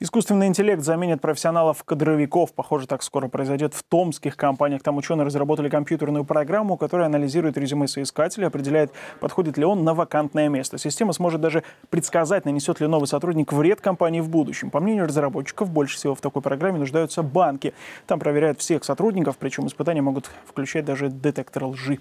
Искусственный интеллект заменит профессионалов-кадровиков. Похоже, так скоро произойдет в томских компаниях. Там ученые разработали компьютерную программу, которая анализирует резюме соискателя, определяет, подходит ли он на вакантное место. Система сможет даже предсказать, нанесет ли новый сотрудник вред компании в будущем. По мнению разработчиков, больше всего в такой программе нуждаются банки. Там проверяют всех сотрудников, причем испытания могут включать даже детектор лжи.